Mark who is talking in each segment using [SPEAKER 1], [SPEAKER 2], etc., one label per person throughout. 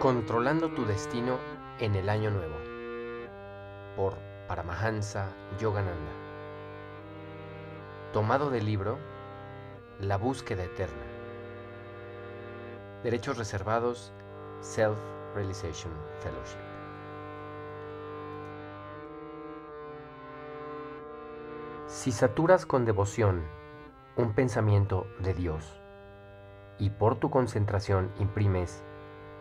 [SPEAKER 1] Controlando tu destino en el año nuevo. Por Paramahansa Yogananda. Tomado del libro La búsqueda eterna. Derechos reservados Self Realization Fellowship. Si saturas con devoción un pensamiento de Dios y por tu concentración imprimes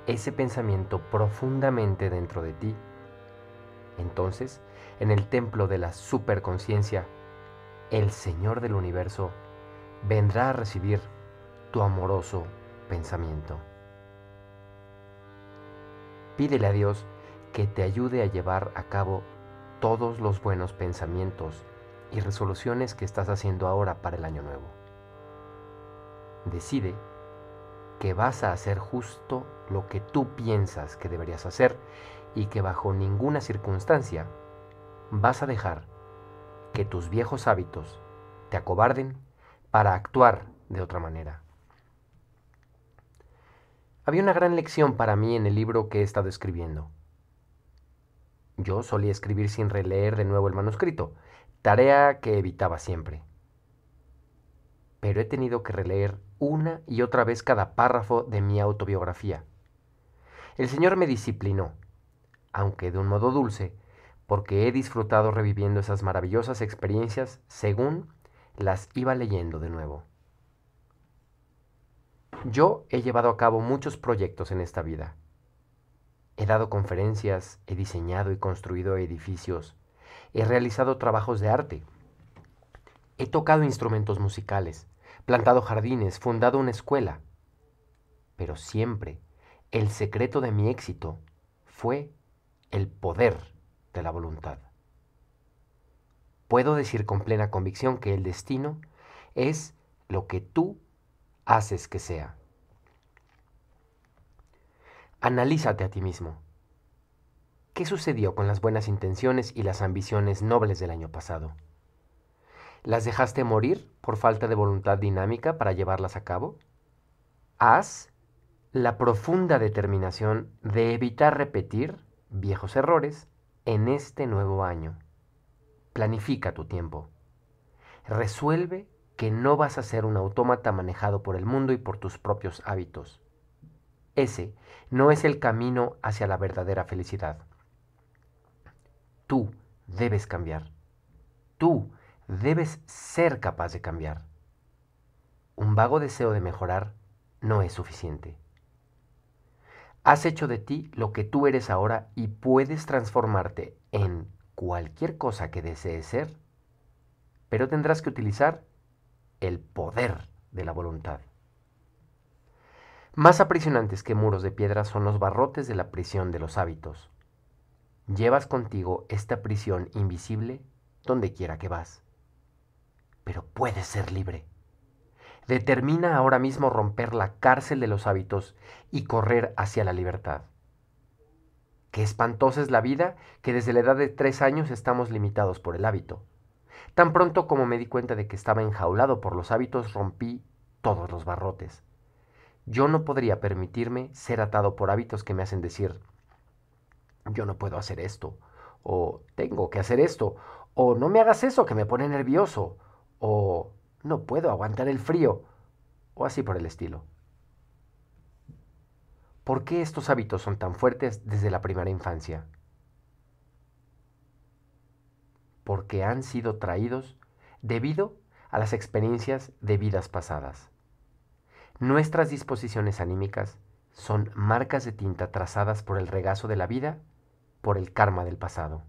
[SPEAKER 1] ese pensamiento profundamente dentro de ti, entonces, en el templo de la superconciencia, el Señor del universo vendrá a recibir tu amoroso pensamiento. Pídele a Dios que te ayude a llevar a cabo todos los buenos pensamientos y resoluciones que estás haciendo ahora para el año nuevo. Decide que vas a hacer justo lo que tú piensas que deberías hacer y que bajo ninguna circunstancia vas a dejar que tus viejos hábitos te acobarden para actuar de otra manera. Había una gran lección para mí en el libro que he estado escribiendo. Yo solía escribir sin releer de nuevo el manuscrito, tarea que evitaba siempre. Pero he tenido que releer una y otra vez cada párrafo de mi autobiografía el Señor me disciplinó, aunque de un modo dulce, porque he disfrutado reviviendo esas maravillosas experiencias según las iba leyendo de nuevo. Yo he llevado a cabo muchos proyectos en esta vida. He dado conferencias, he diseñado y construido edificios, he realizado trabajos de arte, he tocado instrumentos musicales, plantado jardines, fundado una escuela, pero siempre el secreto de mi éxito fue el poder de la voluntad. Puedo decir con plena convicción que el destino es lo que tú haces que sea. Analízate a ti mismo. ¿Qué sucedió con las buenas intenciones y las ambiciones nobles del año pasado? ¿Las dejaste morir por falta de voluntad dinámica para llevarlas a cabo? ¿Has la profunda determinación de evitar repetir viejos errores en este nuevo año. Planifica tu tiempo. Resuelve que no vas a ser un autómata manejado por el mundo y por tus propios hábitos. Ese no es el camino hacia la verdadera felicidad. Tú debes cambiar. Tú debes ser capaz de cambiar. Un vago deseo de mejorar no es suficiente. Has hecho de ti lo que tú eres ahora y puedes transformarte en cualquier cosa que desees ser, pero tendrás que utilizar el poder de la voluntad. Más aprisionantes que muros de piedra son los barrotes de la prisión de los hábitos. Llevas contigo esta prisión invisible donde quiera que vas, pero puedes ser libre determina ahora mismo romper la cárcel de los hábitos y correr hacia la libertad. Qué espantosa es la vida que desde la edad de tres años estamos limitados por el hábito. Tan pronto como me di cuenta de que estaba enjaulado por los hábitos, rompí todos los barrotes. Yo no podría permitirme ser atado por hábitos que me hacen decir, yo no puedo hacer esto, o tengo que hacer esto, o no me hagas eso que me pone nervioso, o no puedo aguantar el frío, o así por el estilo. ¿Por qué estos hábitos son tan fuertes desde la primera infancia? Porque han sido traídos debido a las experiencias de vidas pasadas. Nuestras disposiciones anímicas son marcas de tinta trazadas por el regazo de la vida, por el karma del pasado.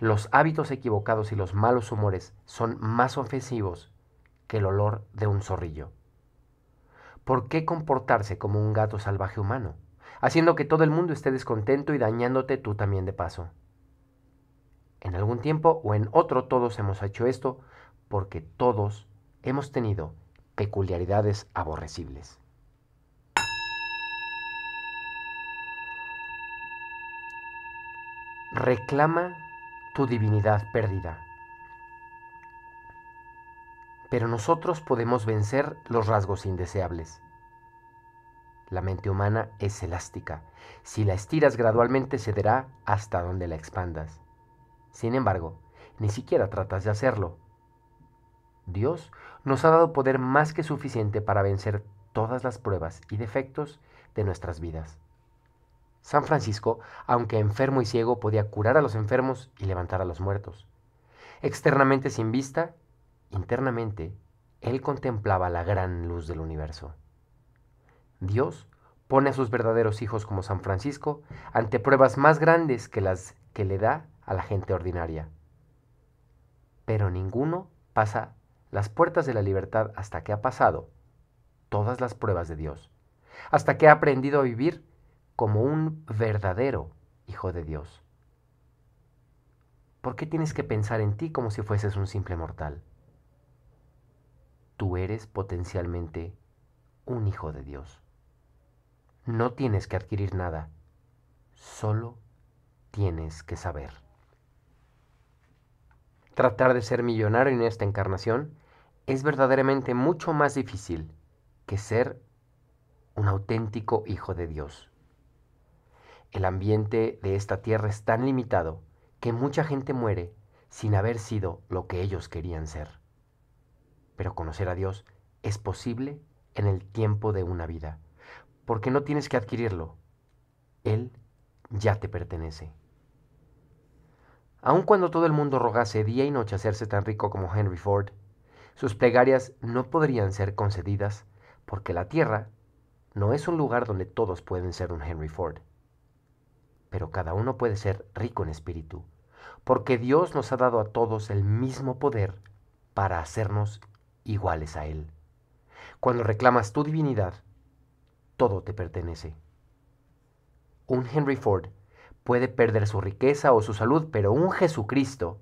[SPEAKER 1] Los hábitos equivocados y los malos humores son más ofensivos que el olor de un zorrillo. ¿Por qué comportarse como un gato salvaje humano, haciendo que todo el mundo esté descontento y dañándote tú también de paso? En algún tiempo o en otro todos hemos hecho esto porque todos hemos tenido peculiaridades aborrecibles. Reclama tu divinidad perdida. Pero nosotros podemos vencer los rasgos indeseables. La mente humana es elástica. Si la estiras gradualmente cederá hasta donde la expandas. Sin embargo, ni siquiera tratas de hacerlo. Dios nos ha dado poder más que suficiente para vencer todas las pruebas y defectos de nuestras vidas. San Francisco, aunque enfermo y ciego, podía curar a los enfermos y levantar a los muertos. Externamente sin vista, internamente, él contemplaba la gran luz del universo. Dios pone a sus verdaderos hijos como San Francisco ante pruebas más grandes que las que le da a la gente ordinaria. Pero ninguno pasa las puertas de la libertad hasta que ha pasado todas las pruebas de Dios, hasta que ha aprendido a vivir como un verdadero hijo de Dios. ¿Por qué tienes que pensar en ti como si fueses un simple mortal? Tú eres potencialmente un hijo de Dios. No tienes que adquirir nada, solo tienes que saber. Tratar de ser millonario en esta encarnación es verdaderamente mucho más difícil que ser un auténtico hijo de Dios. El ambiente de esta tierra es tan limitado que mucha gente muere sin haber sido lo que ellos querían ser. Pero conocer a Dios es posible en el tiempo de una vida, porque no tienes que adquirirlo. Él ya te pertenece. Aun cuando todo el mundo rogase día y noche hacerse tan rico como Henry Ford, sus plegarias no podrían ser concedidas porque la tierra no es un lugar donde todos pueden ser un Henry Ford pero cada uno puede ser rico en espíritu, porque Dios nos ha dado a todos el mismo poder para hacernos iguales a Él. Cuando reclamas tu divinidad, todo te pertenece. Un Henry Ford puede perder su riqueza o su salud, pero un Jesucristo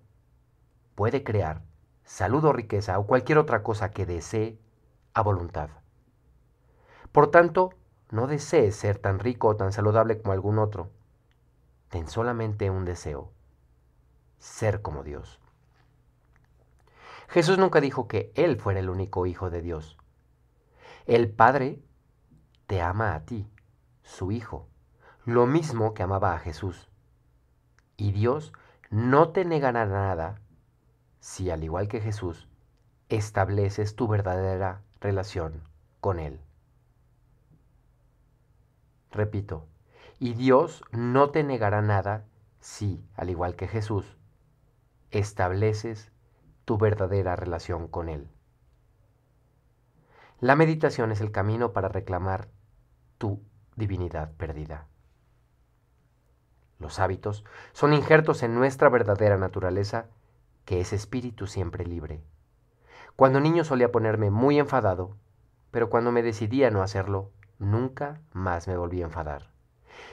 [SPEAKER 1] puede crear salud o riqueza o cualquier otra cosa que desee a voluntad. Por tanto, no desees ser tan rico o tan saludable como algún otro Ten solamente un deseo, ser como Dios. Jesús nunca dijo que Él fuera el único hijo de Dios. El Padre te ama a ti, su Hijo, lo mismo que amaba a Jesús. Y Dios no te negará nada si, al igual que Jesús, estableces tu verdadera relación con Él. Repito, y Dios no te negará nada si, al igual que Jesús, estableces tu verdadera relación con Él. La meditación es el camino para reclamar tu divinidad perdida. Los hábitos son injertos en nuestra verdadera naturaleza, que es espíritu siempre libre. Cuando niño solía ponerme muy enfadado, pero cuando me decidí a no hacerlo, nunca más me volví a enfadar.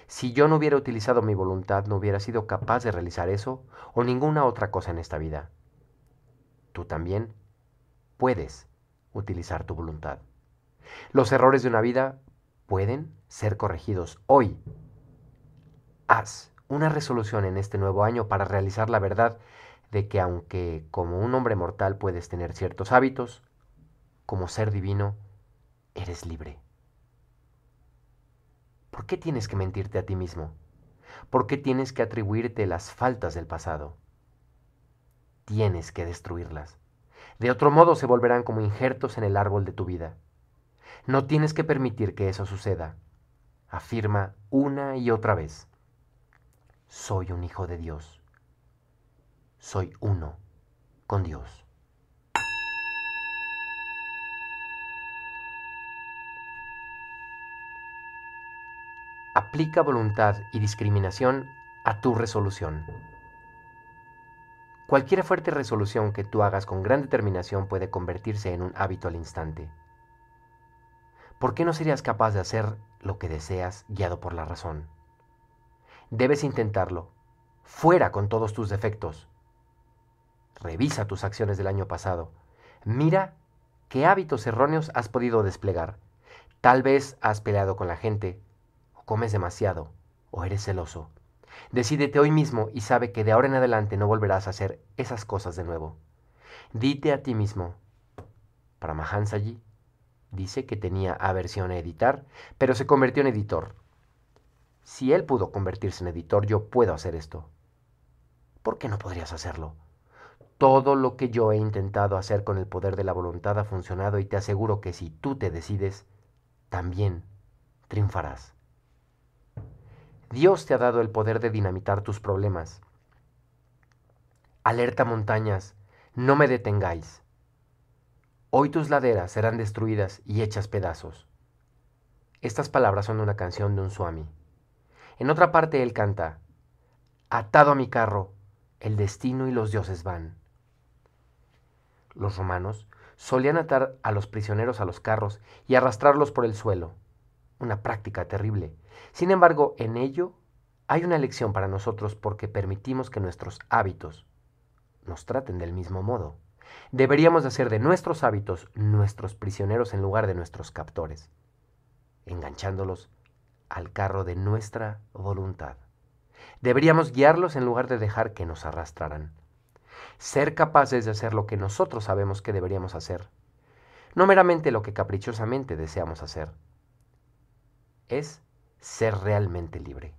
[SPEAKER 1] Si yo no hubiera utilizado mi voluntad, no hubiera sido capaz de realizar eso o ninguna otra cosa en esta vida. Tú también puedes utilizar tu voluntad. Los errores de una vida pueden ser corregidos hoy. Haz una resolución en este nuevo año para realizar la verdad de que aunque como un hombre mortal puedes tener ciertos hábitos, como ser divino, eres libre. ¿Por qué tienes que mentirte a ti mismo? ¿Por qué tienes que atribuirte las faltas del pasado? Tienes que destruirlas. De otro modo se volverán como injertos en el árbol de tu vida. No tienes que permitir que eso suceda. Afirma una y otra vez. Soy un hijo de Dios. Soy uno con Dios. aplica voluntad y discriminación a tu resolución. Cualquier fuerte resolución que tú hagas con gran determinación puede convertirse en un hábito al instante. ¿Por qué no serías capaz de hacer lo que deseas guiado por la razón? Debes intentarlo. Fuera con todos tus defectos. Revisa tus acciones del año pasado. Mira qué hábitos erróneos has podido desplegar. Tal vez has peleado con la gente, comes demasiado o eres celoso. Decídete hoy mismo y sabe que de ahora en adelante no volverás a hacer esas cosas de nuevo. Dite a ti mismo. allí dice que tenía aversión a editar, pero se convirtió en editor. Si él pudo convertirse en editor, yo puedo hacer esto. ¿Por qué no podrías hacerlo? Todo lo que yo he intentado hacer con el poder de la voluntad ha funcionado y te aseguro que si tú te decides, también triunfarás. Dios te ha dado el poder de dinamitar tus problemas. Alerta montañas, no me detengáis. Hoy tus laderas serán destruidas y hechas pedazos. Estas palabras son una canción de un suami. En otra parte él canta, Atado a mi carro, el destino y los dioses van. Los romanos solían atar a los prisioneros a los carros y arrastrarlos por el suelo, una práctica terrible sin embargo, en ello hay una lección para nosotros porque permitimos que nuestros hábitos nos traten del mismo modo. Deberíamos hacer de nuestros hábitos nuestros prisioneros en lugar de nuestros captores, enganchándolos al carro de nuestra voluntad. Deberíamos guiarlos en lugar de dejar que nos arrastraran. Ser capaces de hacer lo que nosotros sabemos que deberíamos hacer, no meramente lo que caprichosamente deseamos hacer. Es ser realmente libre.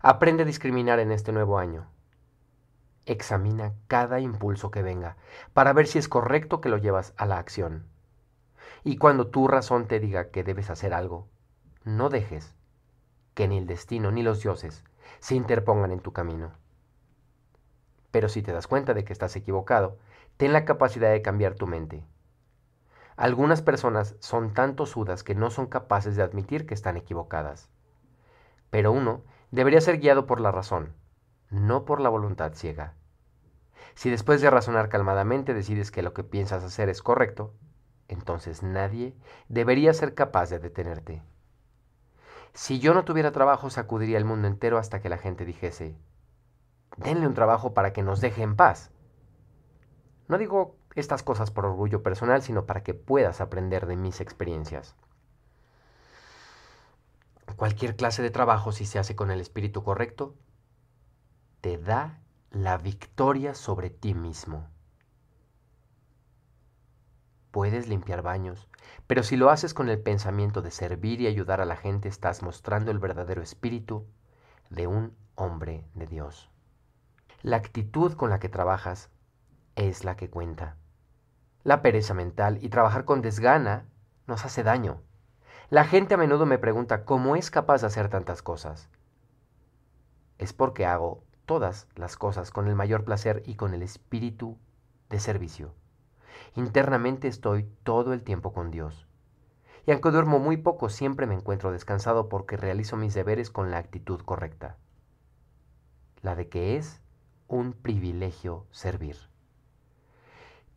[SPEAKER 1] Aprende a discriminar en este nuevo año. Examina cada impulso que venga para ver si es correcto que lo llevas a la acción. Y cuando tu razón te diga que debes hacer algo, no dejes que ni el destino ni los dioses se interpongan en tu camino. Pero si te das cuenta de que estás equivocado, ten la capacidad de cambiar tu mente algunas personas son tan tosudas que no son capaces de admitir que están equivocadas. Pero uno debería ser guiado por la razón, no por la voluntad ciega. Si después de razonar calmadamente decides que lo que piensas hacer es correcto, entonces nadie debería ser capaz de detenerte. Si yo no tuviera trabajo, sacudiría el mundo entero hasta que la gente dijese, denle un trabajo para que nos deje en paz. No digo estas cosas por orgullo personal, sino para que puedas aprender de mis experiencias. Cualquier clase de trabajo, si se hace con el espíritu correcto, te da la victoria sobre ti mismo. Puedes limpiar baños, pero si lo haces con el pensamiento de servir y ayudar a la gente, estás mostrando el verdadero espíritu de un hombre de Dios. La actitud con la que trabajas es la que cuenta. La pereza mental y trabajar con desgana nos hace daño. La gente a menudo me pregunta cómo es capaz de hacer tantas cosas. Es porque hago todas las cosas con el mayor placer y con el espíritu de servicio. Internamente estoy todo el tiempo con Dios. Y aunque duermo muy poco, siempre me encuentro descansado porque realizo mis deberes con la actitud correcta. La de que es un privilegio servir.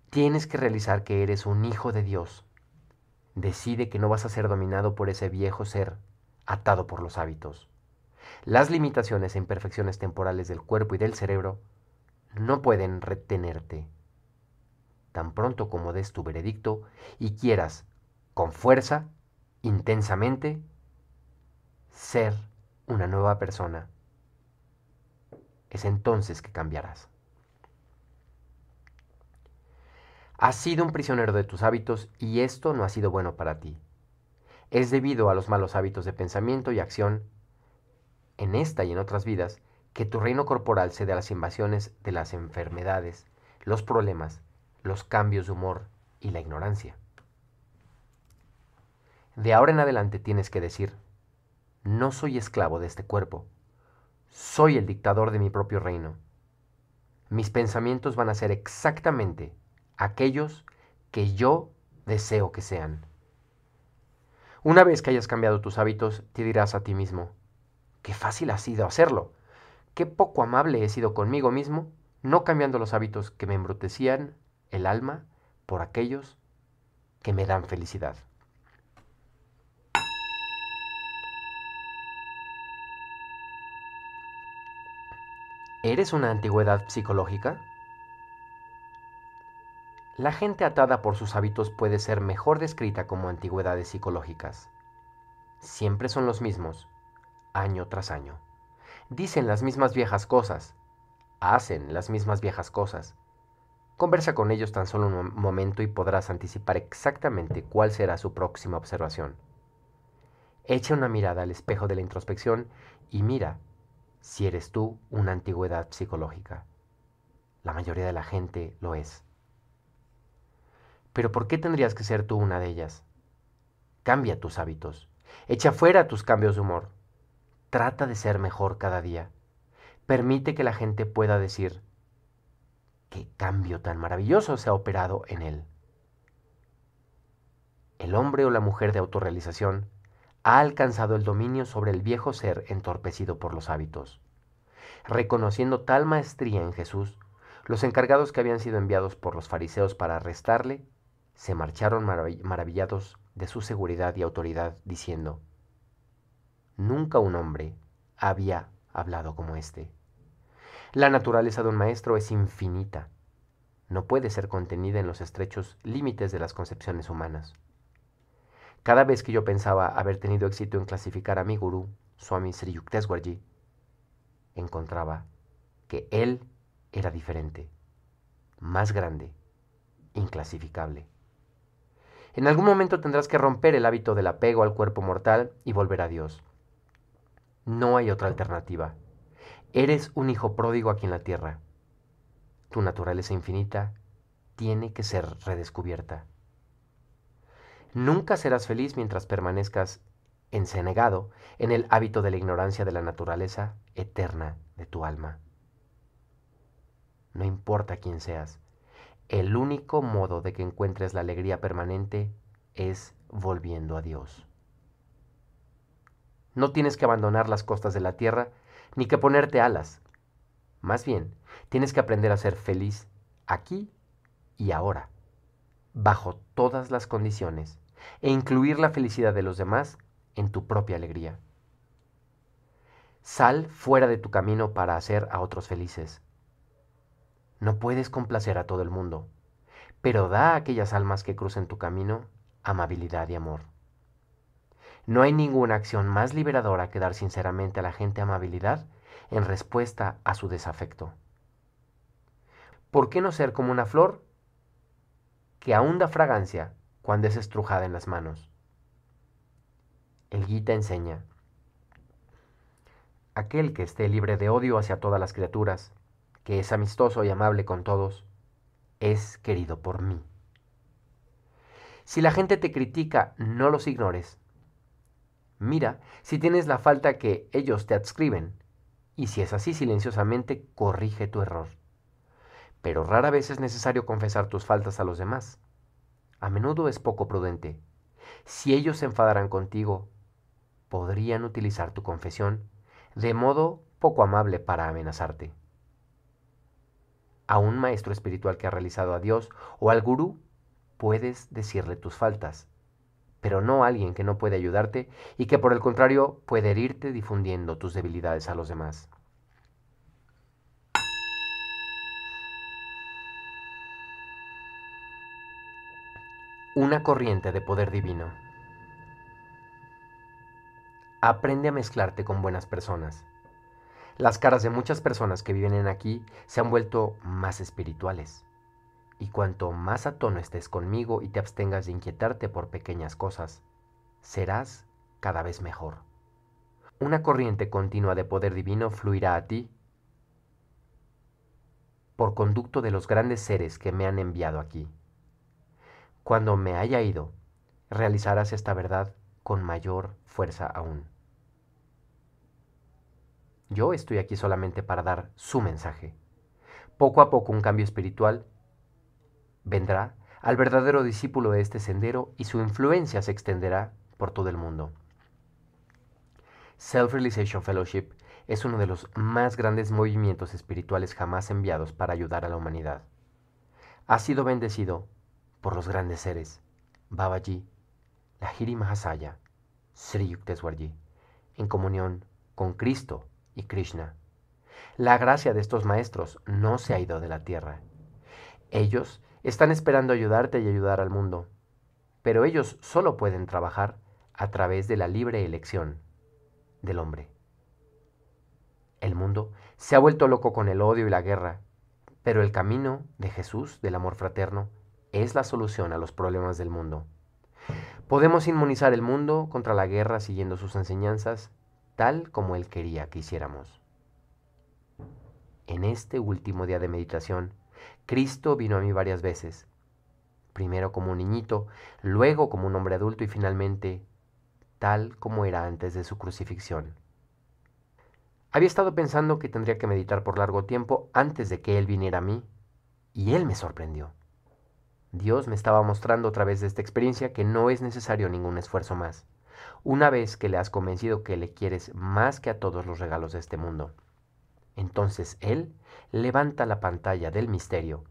[SPEAKER 1] Tienes que realizar que eres un hijo de Dios. Decide que no vas a ser dominado por ese viejo ser atado por los hábitos. Las limitaciones e imperfecciones temporales del cuerpo y del cerebro no pueden retenerte. Tan pronto como des tu veredicto y quieras, con fuerza, intensamente, ser una nueva persona, es entonces que cambiarás. Has sido un prisionero de tus hábitos y esto no ha sido bueno para ti. Es debido a los malos hábitos de pensamiento y acción, en esta y en otras vidas, que tu reino corporal cede a las invasiones de las enfermedades, los problemas, los cambios de humor y la ignorancia. De ahora en adelante tienes que decir, no soy esclavo de este cuerpo, soy el dictador de mi propio reino. Mis pensamientos van a ser exactamente aquellos que yo deseo que sean. Una vez que hayas cambiado tus hábitos, te dirás a ti mismo, qué fácil ha sido hacerlo, qué poco amable he sido conmigo mismo, no cambiando los hábitos que me embrutecían el alma por aquellos que me dan felicidad. ¿Eres una antigüedad psicológica? La gente atada por sus hábitos puede ser mejor descrita como antigüedades psicológicas. Siempre son los mismos, año tras año. Dicen las mismas viejas cosas, hacen las mismas viejas cosas. Conversa con ellos tan solo un momento y podrás anticipar exactamente cuál será su próxima observación. Echa una mirada al espejo de la introspección y mira si eres tú una antigüedad psicológica. La mayoría de la gente lo es. Pero ¿por qué tendrías que ser tú una de ellas? Cambia tus hábitos. Echa fuera tus cambios de humor. Trata de ser mejor cada día. Permite que la gente pueda decir, qué cambio tan maravilloso se ha operado en él. El hombre o la mujer de autorrealización ha alcanzado el dominio sobre el viejo ser entorpecido por los hábitos. Reconociendo tal maestría en Jesús, los encargados que habían sido enviados por los fariseos para arrestarle se marcharon maravillados de su seguridad y autoridad, diciendo, Nunca un hombre había hablado como este. La naturaleza de un maestro es infinita. No puede ser contenida en los estrechos límites de las concepciones humanas. Cada vez que yo pensaba haber tenido éxito en clasificar a mi gurú, Swami Sri Yukteswarji, encontraba que él era diferente, más grande, inclasificable. En algún momento tendrás que romper el hábito del apego al cuerpo mortal y volver a Dios. No hay otra alternativa. Eres un hijo pródigo aquí en la tierra. Tu naturaleza infinita tiene que ser redescubierta. Nunca serás feliz mientras permanezcas encenegado en el hábito de la ignorancia de la naturaleza eterna de tu alma. No importa quién seas, el único modo de que encuentres la alegría permanente es volviendo a Dios. No tienes que abandonar las costas de la tierra ni que ponerte alas. Más bien, tienes que aprender a ser feliz aquí y ahora, bajo todas las condiciones, e incluir la felicidad de los demás en tu propia alegría. Sal fuera de tu camino para hacer a otros felices. No puedes complacer a todo el mundo, pero da a aquellas almas que crucen tu camino amabilidad y amor. No hay ninguna acción más liberadora que dar sinceramente a la gente amabilidad en respuesta a su desafecto. ¿Por qué no ser como una flor que aún da fragancia cuando es estrujada en las manos? El guita enseña. Aquel que esté libre de odio hacia todas las criaturas que es amistoso y amable con todos, es querido por mí. Si la gente te critica, no los ignores. Mira si tienes la falta que ellos te adscriben, y si es así silenciosamente, corrige tu error. Pero rara vez es necesario confesar tus faltas a los demás. A menudo es poco prudente. Si ellos se enfadaran contigo, podrían utilizar tu confesión de modo poco amable para amenazarte a un maestro espiritual que ha realizado a Dios o al gurú, puedes decirle tus faltas, pero no a alguien que no puede ayudarte y que por el contrario puede herirte difundiendo tus debilidades a los demás. Una corriente de poder divino. Aprende a mezclarte con buenas personas. Las caras de muchas personas que viven en aquí se han vuelto más espirituales. Y cuanto más a tono estés conmigo y te abstengas de inquietarte por pequeñas cosas, serás cada vez mejor. Una corriente continua de poder divino fluirá a ti por conducto de los grandes seres que me han enviado aquí. Cuando me haya ido, realizarás esta verdad con mayor fuerza aún. Yo estoy aquí solamente para dar su mensaje. Poco a poco un cambio espiritual vendrá al verdadero discípulo de este sendero y su influencia se extenderá por todo el mundo. Self-Realization Fellowship es uno de los más grandes movimientos espirituales jamás enviados para ayudar a la humanidad. Ha sido bendecido por los grandes seres Babaji, Lahiri Mahasaya, Sri Yukteswarji, en comunión con Cristo y Krishna. La gracia de estos maestros no se ha ido de la tierra. Ellos están esperando ayudarte y ayudar al mundo, pero ellos solo pueden trabajar a través de la libre elección del hombre. El mundo se ha vuelto loco con el odio y la guerra, pero el camino de Jesús, del amor fraterno, es la solución a los problemas del mundo. Podemos inmunizar el mundo contra la guerra siguiendo sus enseñanzas tal como Él quería que hiciéramos. En este último día de meditación, Cristo vino a mí varias veces, primero como un niñito, luego como un hombre adulto y finalmente tal como era antes de su crucifixión. Había estado pensando que tendría que meditar por largo tiempo antes de que Él viniera a mí, y Él me sorprendió. Dios me estaba mostrando a través de esta experiencia que no es necesario ningún esfuerzo más. Una vez que le has convencido que le quieres más que a todos los regalos de este mundo, entonces Él levanta la pantalla del misterio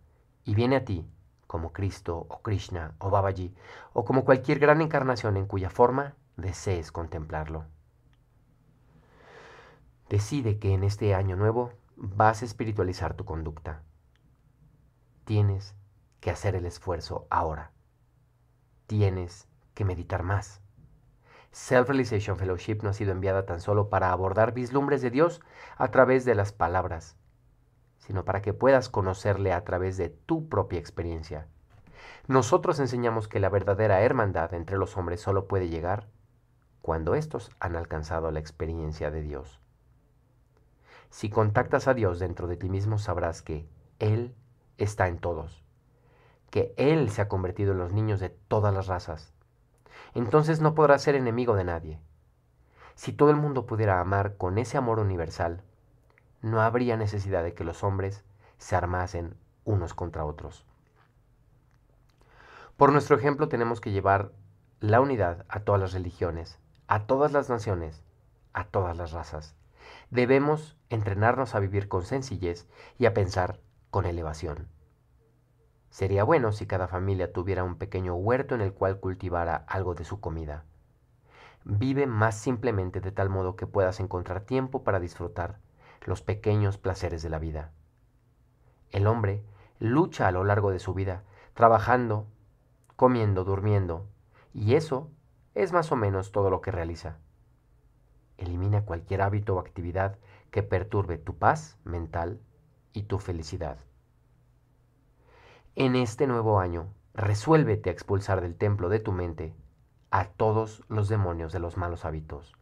[SPEAKER 1] y viene a ti como Cristo o Krishna o Babaji o como cualquier gran encarnación en cuya forma desees contemplarlo. Decide que en este año nuevo vas a espiritualizar tu conducta. Tienes que hacer el esfuerzo ahora. Tienes que meditar más. Self-Realization Fellowship no ha sido enviada tan solo para abordar vislumbres de Dios a través de las palabras, sino para que puedas conocerle a través de tu propia experiencia. Nosotros enseñamos que la verdadera hermandad entre los hombres solo puede llegar cuando estos han alcanzado la experiencia de Dios. Si contactas a Dios dentro de ti mismo sabrás que Él está en todos, que Él se ha convertido en los niños de todas las razas, entonces no podrá ser enemigo de nadie. Si todo el mundo pudiera amar con ese amor universal, no habría necesidad de que los hombres se armasen unos contra otros. Por nuestro ejemplo tenemos que llevar la unidad a todas las religiones, a todas las naciones, a todas las razas. Debemos entrenarnos a vivir con sencillez y a pensar con elevación. Sería bueno si cada familia tuviera un pequeño huerto en el cual cultivara algo de su comida. Vive más simplemente de tal modo que puedas encontrar tiempo para disfrutar los pequeños placeres de la vida. El hombre lucha a lo largo de su vida, trabajando, comiendo, durmiendo, y eso es más o menos todo lo que realiza. Elimina cualquier hábito o actividad que perturbe tu paz mental y tu felicidad en este nuevo año, resuélvete a expulsar del templo de tu mente a todos los demonios de los malos hábitos.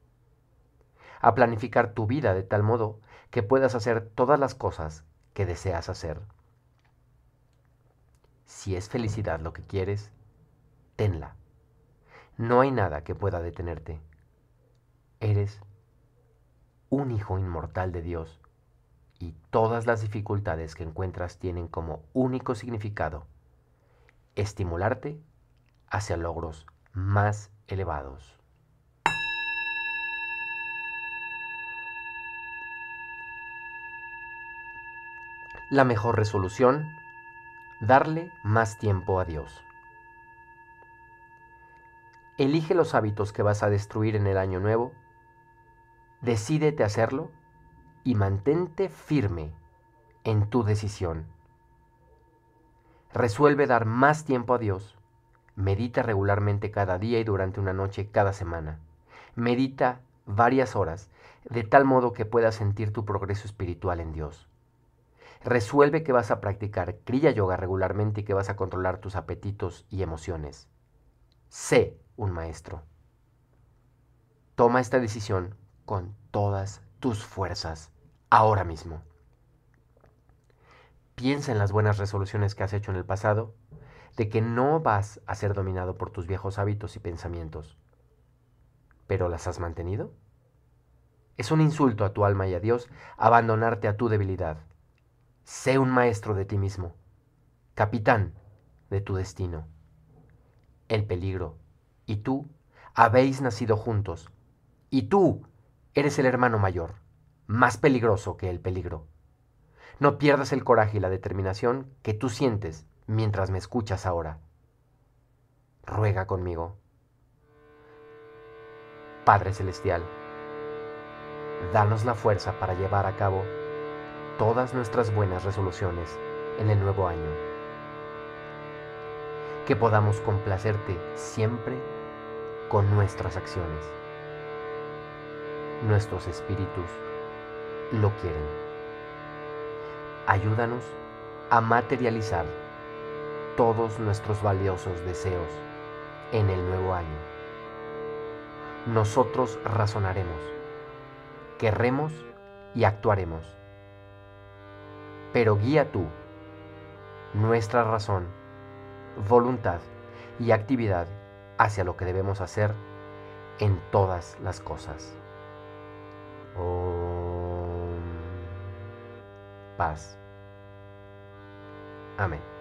[SPEAKER 1] A planificar tu vida de tal modo que puedas hacer todas las cosas que deseas hacer. Si es felicidad lo que quieres, tenla. No hay nada que pueda detenerte. Eres un hijo inmortal de Dios y todas las dificultades que encuentras tienen como único significado estimularte hacia logros más elevados. La mejor resolución, darle más tiempo a Dios. Elige los hábitos que vas a destruir en el año nuevo, decídete hacerlo y mantente firme en tu decisión. Resuelve dar más tiempo a Dios. Medita regularmente cada día y durante una noche cada semana. Medita varias horas, de tal modo que puedas sentir tu progreso espiritual en Dios. Resuelve que vas a practicar Kriya Yoga regularmente y que vas a controlar tus apetitos y emociones. Sé un maestro. Toma esta decisión con todas tus fuerzas ahora mismo. Piensa en las buenas resoluciones que has hecho en el pasado, de que no vas a ser dominado por tus viejos hábitos y pensamientos. ¿Pero las has mantenido? Es un insulto a tu alma y a Dios abandonarte a tu debilidad. Sé un maestro de ti mismo, capitán de tu destino. El peligro y tú habéis nacido juntos, y tú eres el hermano mayor más peligroso que el peligro. No pierdas el coraje y la determinación que tú sientes mientras me escuchas ahora. Ruega conmigo. Padre Celestial, danos la fuerza para llevar a cabo todas nuestras buenas resoluciones en el nuevo año. Que podamos complacerte siempre con nuestras acciones, nuestros espíritus lo quieren. Ayúdanos a materializar todos nuestros valiosos deseos en el nuevo año. Nosotros razonaremos, querremos y actuaremos. Pero guía tú nuestra razón, voluntad y actividad hacia lo que debemos hacer en todas las cosas. Oh paz. Amén.